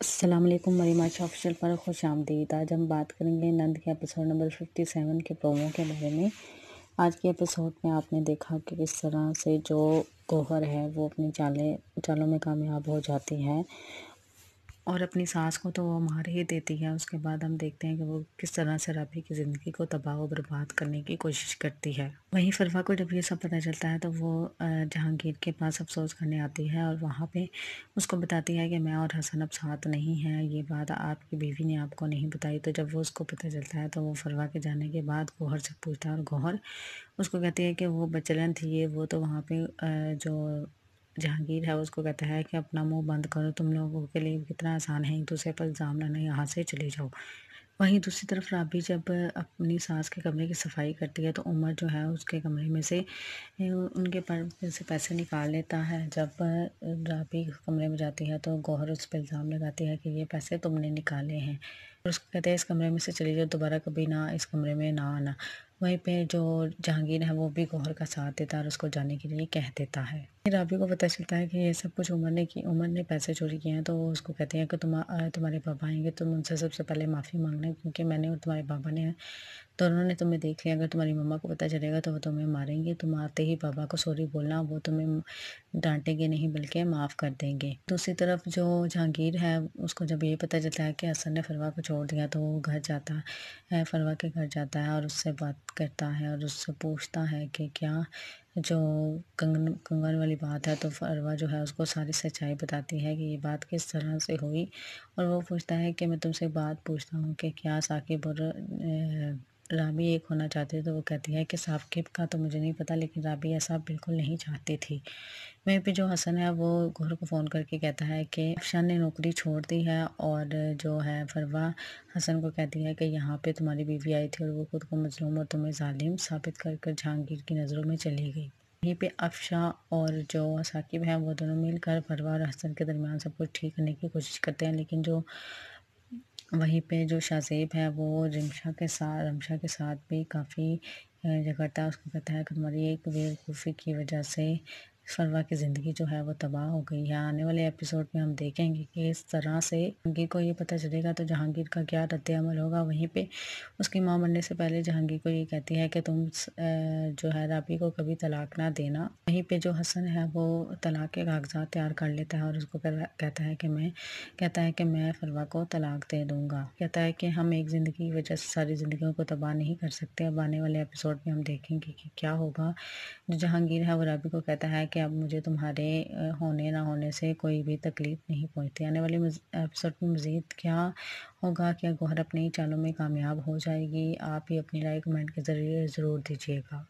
असलम मरी माशा ऑफिशियल पर खुश आमदीद आज हम बात करेंगे नंद के एपिसोड नंबर फिफ्टी सेवन के प्रोमो के बारे में आज के एपिसोड में आपने देखा कि किस तरह से जो गोहर है वो अपनी चालें चालों में कामयाब हो जाती है और अपनी सांस को तो वो मार ही देती है उसके बाद हम देखते हैं कि वो किस तरह से रबी की ज़िंदगी को तबाह और बर्बाद करने की कोशिश करती है वहीं फरवा को जब ये सब पता चलता है तो वो जहांगीर के पास अफसोस करने आती है और वहाँ पे उसको बताती है कि मैं और हसन अब साथ नहीं है ये बात आपकी बीवी ने आपको नहीं बताई तो जब वो उसको पता चलता है तो वो फरवा के जाने के बाद गौहर से पूछता है और गौहर उसको कहती है कि वो बचलन थी ये वो तो वहाँ पर जो जहांगीर है उसको कहता है कि अपना मुंह बंद करो तुम लोगों के लिए कितना आसान है एक दूसरे पर इल्ज़ाम लाना यहाँ से चले जाओ वहीं दूसरी तरफ राबी जब अपनी सास के कमरे की सफाई करती है तो उमर जो है उसके कमरे में से उनके पर से पैसे निकाल लेता है जब राबी कमरे में जाती है तो गौहर उस पर इल्ज़ाम लगाती है कि ये पैसे तुमने निकाले हैं और उसको कहते हैं इस कमरे में से चली जाओ दोबारा कभी ना इस कमरे में ना आना वहीं पे जो जहांगीर है वो भी गौहर का साथ देता है और उसको जाने के लिए कह देता है फिर राबी को पता चलता है कि ये सब कुछ उमर ने की उमर ने पैसे चोरी किए हैं तो वो उसको कहते हैं कि तुम तुम्हारे पापा आएंगे तुम उनसे सबसे पहले माफ़ी मांगना क्योंकि मैंने और तुम्हारे पापा ने तो उन्होंने तुम्हें देख लिया अगर तुम्हारी मम्मा को पता चलेगा तो वो तुम्हें मारेंगे तुम आते ही बाबा को सॉरी बोलना वो तुम्हें डांटेंगे नहीं बल्कि माफ़ कर देंगे दूसरी तरफ जो जहांगीर है उसको जब ये पता चलता है कि हसन ने फरवा को छोड़ दिया तो वो घर जाता है फरवा के घर जाता है और उससे बात करता है और उससे पूछता है कि क्या जो कंगन कंगन वाली बात है तो फरवा जो है उसको सारी सच्चाई बताती है कि ये बात किस तरह से हुई और वो पूछता है कि मैं तुमसे बात पूछता हूँ कि क्या साकिब और राबी एक होना चाहते थे तो वो कहती है कि साकिब का तो मुझे नहीं पता लेकिन राबी ऐसा बिल्कुल नहीं चाहती थी वहीं पे जो हसन है वो घर को फ़ोन करके कहता है कि अफशान ने नौकरी छोड़ दी है और जो है फरवा हसन को कहती है कि यहाँ पे तुम्हारी बीवी आई थी और वो खुद को मजलूम और तुम्हें ालिम साबित कर कर जहांगीर की नज़रों में चली गई वहीं पे अफशा और जो साकिब हैं वो दोनों मिलकर फरवा और हसन के दरमियान सब कुछ ठीक करने की कोशिश करते हैं लेकिन जो वहीं पे जो शाहजेब है वो रिमशा के साथ रमशा के साथ भी काफ़ी जगड़ता है उसको कहता है कि तुम्हारी एक बेवकूफ़ी की वजह से फरवा की ज़िंदगी जो है वो तबाह हो गई है आने वाले एपिसोड में हम देखेंगे कि इस तरह से जहांगीर को ये पता चलेगा तो जहांगीर का क्या रद्दमल होगा वहीं पे उसकी माँ मरने से पहले जहांगीर को ये कहती है कि तुम जो है राबी को कभी तलाक ना देना वहीं पे जो हसन है वो तलाक के कागजात तैयार कर लेता है और उसको कहता है कि मैं कहता है कि मैं फरवा को तलाक दे दूँगा कहता है कि हम एक ज़िंदगी की वजह से सारी जिंदगी को तबाह नहीं कर सकते अब आने वाले एपिसोड में हम देखेंगे कि क्या होगा जो जहांगीर है वो राबी को कहता है कि अब मुझे तुम्हारे होने ना होने से कोई भी तकलीफ़ नहीं पहुँचती आने वाले एपिसोड में मज़ीद क्या होगा क्या गौहर अपने ही चालों में कामयाब हो जाएगी आप ही अपनी राय कमेंट के ज़रिए ज़रूर दीजिएगा